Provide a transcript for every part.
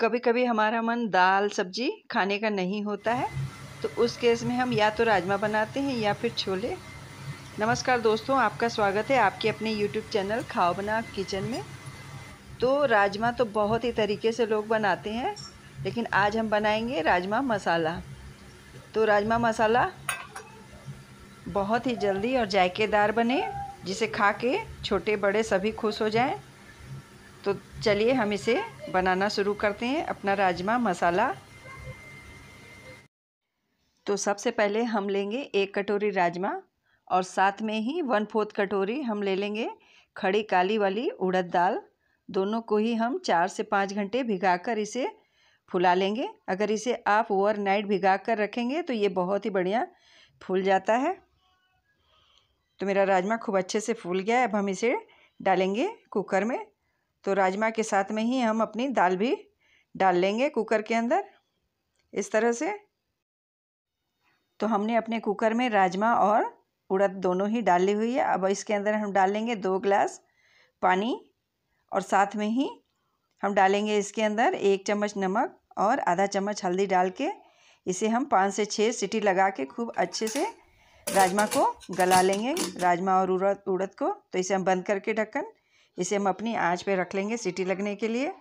कभी कभी हमारा मन दाल सब्जी खाने का नहीं होता है तो उस केस में हम या तो राजमा बनाते हैं या फिर छोले नमस्कार दोस्तों आपका स्वागत है आपके अपने YouTube चैनल खाओ बना किचन में तो राजमा तो बहुत ही तरीके से लोग बनाते हैं लेकिन आज हम बनाएंगे राजमा मसाला तो राजमा मसाला बहुत ही जल्दी और जायकेदार बने जिसे खा के छोटे बड़े सभी खुश हो जाएं तो चलिए हम इसे बनाना शुरू करते हैं अपना राजमा मसाला तो सबसे पहले हम लेंगे एक कटोरी राजमा और साथ में ही वन फोर्थ कटोरी हम ले लेंगे खड़ी काली वाली उड़द दाल दोनों को ही हम चार से पाँच घंटे भिगाकर इसे फुला लेंगे अगर इसे आप ओवरनाइट भिगा कर रखेंगे तो ये बहुत ही बढ़िया फूल जाता है तो मेरा राजमा खूब अच्छे से फूल गया है अब हम इसे डालेंगे कुकर में तो राजमा के साथ में ही हम अपनी दाल भी डाल लेंगे कुकर के अंदर इस तरह से तो हमने अपने कुकर में राजमा और उड़द दोनों ही डाली हुई है अब इसके अंदर हम डालेंगे दो ग्लास पानी और साथ में ही हम डालेंगे इसके अंदर एक चम्मच नमक और आधा चम्मच हल्दी डाल के इसे हम पाँच से छः सीटी लगा के खूब अच्छे से राजमा को गला लेंगे राजमा और उड़द उड़द को तो इसे हम बंद करके ढक्कन इसे हम अपनी आंच पे रख लेंगे सीटी लगने के लिए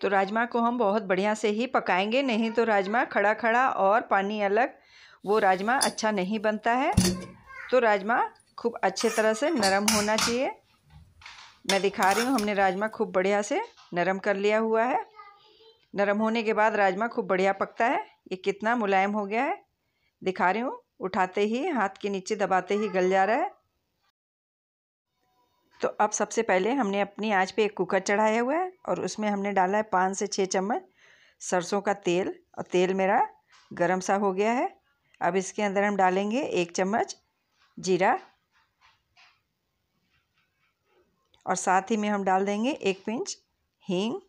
तो राजमा को हम बहुत बढ़िया से ही पकाएंगे नहीं तो राजमा खड़ा खड़ा और पानी अलग वो राजमा अच्छा नहीं बनता है तो राजमा खूब अच्छे तरह से नरम होना चाहिए मैं दिखा रही हूँ हमने राजमा खूब बढ़िया से नरम कर लिया हुआ है नरम होने के बाद राजमा खूब बढ़िया पकता है ये कितना मुलायम हो गया है दिखा रही हूँ उठाते ही हाथ के नीचे दबाते ही गल जा रहा है तो अब सबसे पहले हमने अपनी आँच पे एक कुकर चढ़ाया हुआ है और उसमें हमने डाला है पाँच से छः चम्मच सरसों का तेल और तेल मेरा गरम सा हो गया है अब इसके अंदर हम डालेंगे एक चम्मच जीरा और साथ ही में हम डाल देंगे एक पिंच हींग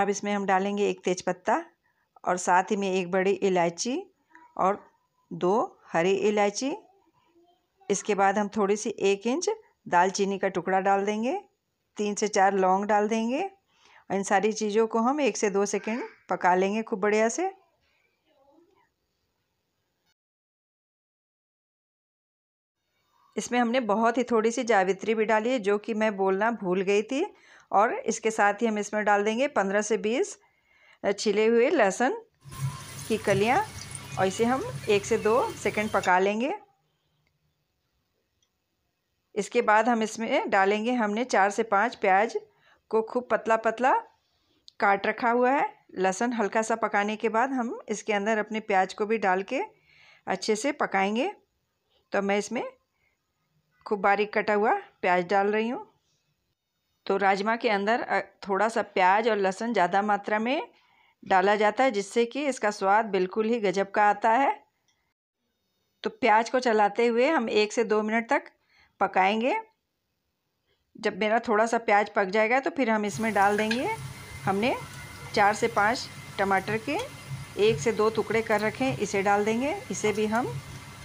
अब इसमें हम डालेंगे एक तेज़पत्ता और साथ ही में एक बड़ी इलायची और दो हरी इलायची इसके बाद हम थोड़ी सी एक इंच दालचीनी का टुकड़ा डाल देंगे तीन से चार लौंग डाल देंगे और इन सारी चीज़ों को हम एक से दो सेकेंड पका लेंगे खूब बढ़िया से इसमें हमने बहुत ही थोड़ी सी जावित्री भी डाली है जो कि मैं बोलना भूल गई थी और इसके साथ ही हम इसमें डाल देंगे पंद्रह से बीस छिले हुए लहसुन की कलियाँ और इसे हम एक से दो सेकंड पका लेंगे इसके बाद हम इसमें डालेंगे हमने चार से पाँच प्याज को खूब पतला पतला काट रखा हुआ है लहसुन हल्का सा पकाने के बाद हम इसके अंदर अपने प्याज को भी डाल के अच्छे से पकाएंगे तो मैं इसमें खूब बारीक कटा हुआ प्याज डाल रही हूँ तो राजमा के अंदर थोड़ा सा प्याज और लहसुन ज़्यादा मात्रा में डाला जाता है जिससे कि इसका स्वाद बिल्कुल ही गजब का आता है तो प्याज को चलाते हुए हम एक से दो मिनट तक पकाएंगे जब मेरा थोड़ा सा प्याज पक जाएगा तो फिर हम इसमें डाल देंगे हमने चार से पाँच टमाटर के एक से दो टुकड़े कर रखें इसे डाल देंगे इसे भी हम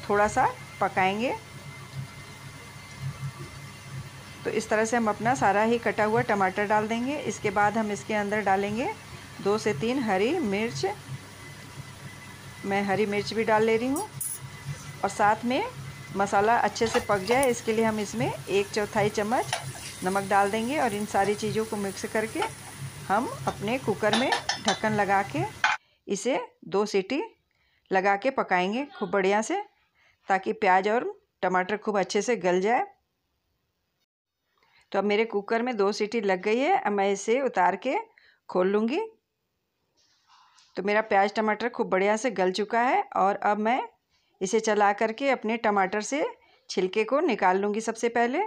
थोड़ा सा पकाएंगे तो इस तरह से हम अपना सारा ही कटा हुआ टमाटर डाल देंगे इसके बाद हम इसके अंदर डालेंगे दो से तीन हरी मिर्च मैं हरी मिर्च भी डाल ले रही हूँ और साथ में मसाला अच्छे से पक जाए इसके लिए हम इसमें एक चौथाई चम्मच नमक डाल देंगे और इन सारी चीज़ों को मिक्स करके हम अपने कुकर में ढक्कन लगा के इसे दो सीटी लगा के पकाएंगे खूब बढ़िया से ताकि प्याज और टमाटर खूब अच्छे से गल जाए तो अब मेरे कुकर में दो सीटी लग गई है अब मैं इसे उतार के खोल लूँगी तो मेरा प्याज टमाटर खूब बढ़िया से गल चुका है और अब मैं इसे चला करके अपने टमाटर से छिलके को निकाल लूँगी सबसे पहले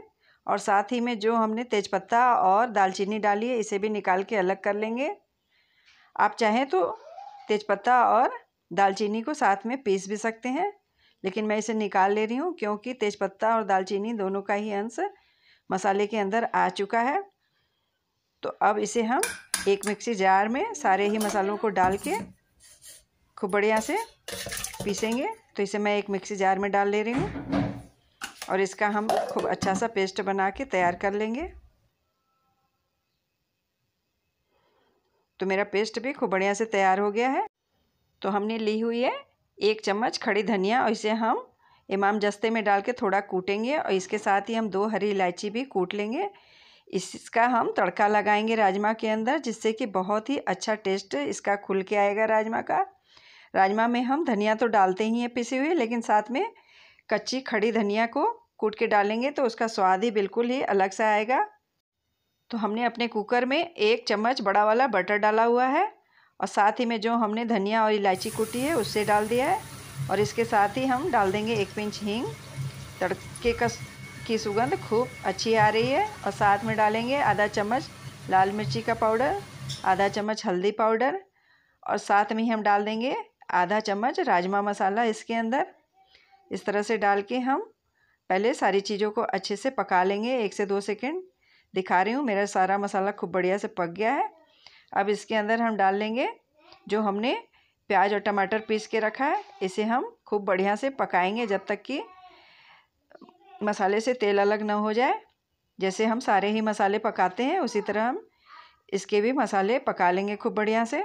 और साथ ही में जो हमने तेज़पत्ता और दालचीनी डाली है इसे भी निकाल के अलग कर लेंगे आप चाहें तो तेज़पत्ता और दालचीनी को साथ में पीस भी सकते हैं लेकिन मैं इसे निकाल ले रही हूँ क्योंकि तेज़पत्ता और दालचीनी दोनों का ही अंश मसाले के अंदर आ चुका है तो अब इसे हम एक मिक्सी जार में सारे ही मसालों को डाल के खूब बढ़िया से पीसेंगे तो इसे मैं एक मिक्सी जार में डाल ले रही हूँ और इसका हम खूब अच्छा सा पेस्ट बना के तैयार कर लेंगे तो मेरा पेस्ट भी खूब बढ़िया से तैयार हो गया है तो हमने ली हुई है एक चम्मच खड़ी धनिया और इसे हम इमाम जस्ते में डाल के थोड़ा कूटेंगे और इसके साथ ही हम दो हरी इलायची भी कूट लेंगे इसका हम तड़का लगाएंगे राजमा के अंदर जिससे कि बहुत ही अच्छा टेस्ट इसका खुल के आएगा राजमा का राजमा में हम धनिया तो डालते ही हैं पिसे हुए लेकिन साथ में कच्ची खड़ी धनिया को कूट के डालेंगे तो उसका स्वाद ही बिल्कुल ही अलग सा आएगा तो हमने अपने कुकर में एक चम्मच बड़ा वाला बटर डाला हुआ है और साथ ही में जो हमने धनिया और इलायची कूटी है उससे डाल दिया है और इसके साथ ही हम डाल देंगे एक पिंच हींग तड़के का की सुगंध खूब अच्छी आ रही है और साथ में डालेंगे आधा चम्मच लाल मिर्ची का पाउडर आधा चम्मच हल्दी पाउडर और साथ में ही हम डाल देंगे आधा चम्मच राजमा मसाला इसके अंदर इस तरह से डाल के हम पहले सारी चीज़ों को अच्छे से पका लेंगे एक से दो सेकेंड दिखा रही हूँ मेरा सारा मसाला खूब बढ़िया से पक गया है अब इसके अंदर हम डाल लेंगे जो हमने प्याज और टमाटर पीस के रखा है इसे हम खूब बढ़िया से पकाएंगे जब तक कि मसाले से तेल अलग ना हो जाए जैसे हम सारे ही मसाले पकाते हैं उसी तरह हम इसके भी मसाले पका लेंगे खूब बढ़िया से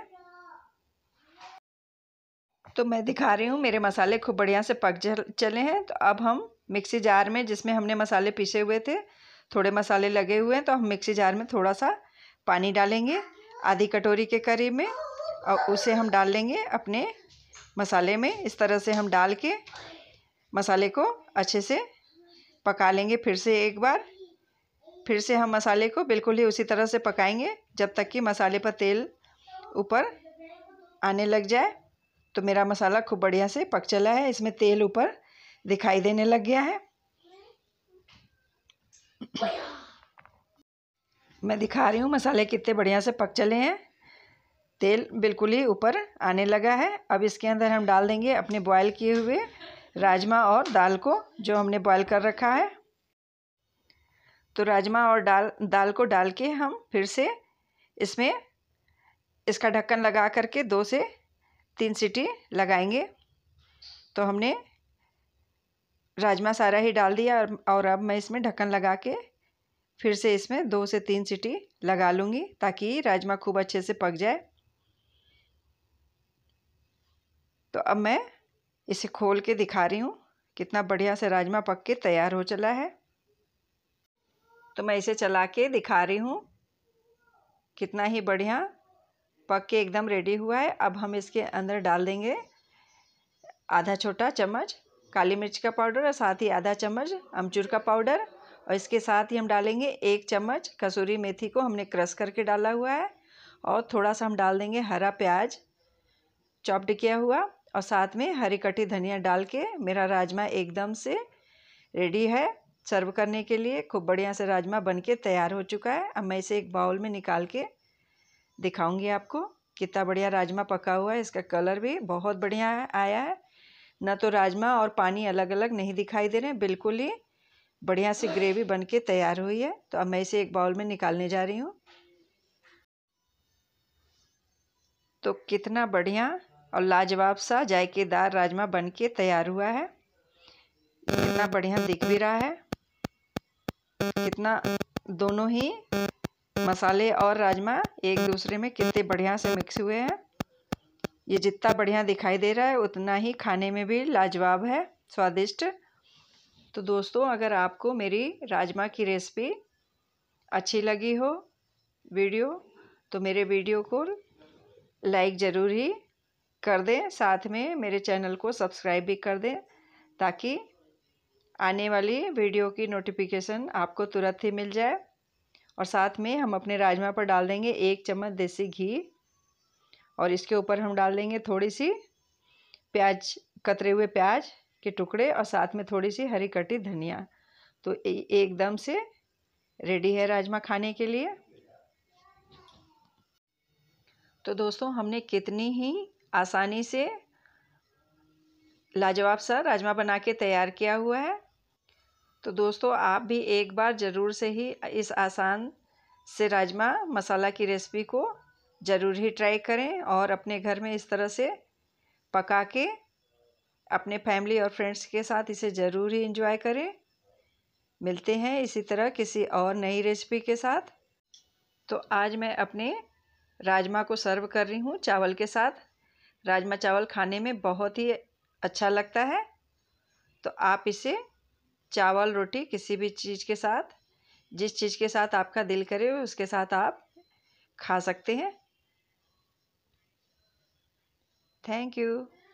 तो मैं दिखा रही हूँ मेरे मसाले खूब बढ़िया से पक चले हैं तो अब हम मिक्सी जार में जिसमें हमने मसाले पीसे हुए थे थोड़े मसाले लगे हुए हैं तो हम मिक्सी जार में थोड़ा सा पानी डालेंगे आधी कटोरी के करीब में और उसे हम डाल लेंगे अपने मसाले में इस तरह से हम डाल के मसाले को अच्छे से पका लेंगे फिर से एक बार फिर से हम मसाले को बिल्कुल ही उसी तरह से पकाएंगे जब तक कि मसाले पर तेल ऊपर आने लग जाए तो मेरा मसाला खूब बढ़िया से पक चला है इसमें तेल ऊपर दिखाई देने लग गया है मैं दिखा रही हूँ मसाले कितने बढ़िया से पक चले हैं तेल बिल्कुल ही ऊपर आने लगा है अब इसके अंदर हम डाल देंगे अपने बॉयल किए हुए राजमा और दाल को जो हमने बॉयल कर रखा है तो राजमा और दाल दाल को डाल के हम फिर से इसमें इसका ढक्कन लगा करके दो से तीन सीटी लगाएंगे तो हमने राजमा सारा ही डाल दिया और, और अब मैं इसमें ढक्कन लगा के फिर से इसमें दो से तीन सीटी लगा लूँगी ताकि राजमा खूब अच्छे से पक जाए तो अब मैं इसे खोल के दिखा रही हूँ कितना बढ़िया से राजमा पक के तैयार हो चला है तो मैं इसे चला के दिखा रही हूँ कितना ही बढ़िया पक के एकदम रेडी हुआ है अब हम इसके अंदर डाल देंगे आधा छोटा चम्मच काली मिर्च का पाउडर और साथ ही आधा चम्मच अमचूर का पाउडर और इसके साथ ही हम डालेंगे एक चम्मच कसूरी मेथी को हमने क्रश करके डाला हुआ है और थोड़ा सा हम डाल देंगे हरा प्याज चॉप्ड किया हुआ और साथ में हरी कटी धनिया डाल के मेरा राजमा एकदम से रेडी है सर्व करने के लिए खूब बढ़िया से राजमा बन के तैयार हो चुका है अब मैं इसे एक बाउल में निकाल के दिखाऊंगी आपको कितना बढ़िया राजमा पका हुआ है इसका कलर भी बहुत बढ़िया आया है ना तो राजमा और पानी अलग अलग नहीं दिखाई दे रहे हैं बिल्कुल ही बढ़िया सी ग्रेवी बन के तैयार हुई है तो अब मैं इसे एक बाउल में निकालने जा रही हूँ तो कितना बढ़िया और लाजवाब सा जायकेदार राजमा बन के तैयार हुआ है कितना बढ़िया दिख भी रहा है कितना दोनों ही मसाले और राजमा एक दूसरे में कितने बढ़िया से मिक्स हुए हैं ये जितना बढ़िया दिखाई दे रहा है उतना ही खाने में भी लाजवाब है स्वादिष्ट तो दोस्तों अगर आपको मेरी राजमा की रेसिपी अच्छी लगी हो वीडियो तो मेरे वीडियो को लाइक ज़रूर ही कर दें साथ में मेरे चैनल को सब्सक्राइब भी कर दें ताकि आने वाली वीडियो की नोटिफिकेशन आपको तुरंत ही मिल जाए और साथ में हम अपने राजमा पर डाल देंगे एक चम्मच देसी घी और इसके ऊपर हम डाल देंगे थोड़ी सी प्याज कतरे हुए प्याज के टुकड़े और साथ में थोड़ी सी हरी कटी धनिया तो एकदम से रेडी है राजमा खाने के लिए तो दोस्तों हमने कितनी ही आसानी से लाजवाब सा राजमा बना के तैयार किया हुआ है तो दोस्तों आप भी एक बार ज़रूर से ही इस आसान से राजमा मसाला की रेसिपी को ज़रूर ही ट्राई करें और अपने घर में इस तरह से पका के अपने फैमिली और फ्रेंड्स के साथ इसे ज़रूर ही इंजॉय करें मिलते हैं इसी तरह किसी और नई रेसिपी के साथ तो आज मैं अपने राजमा को सर्व कर रही हूँ चावल के साथ राजमा चावल खाने में बहुत ही अच्छा लगता है तो आप इसे चावल रोटी किसी भी चीज़ के साथ जिस चीज़ के साथ आपका दिल करे उसके साथ आप खा सकते हैं थैंक यू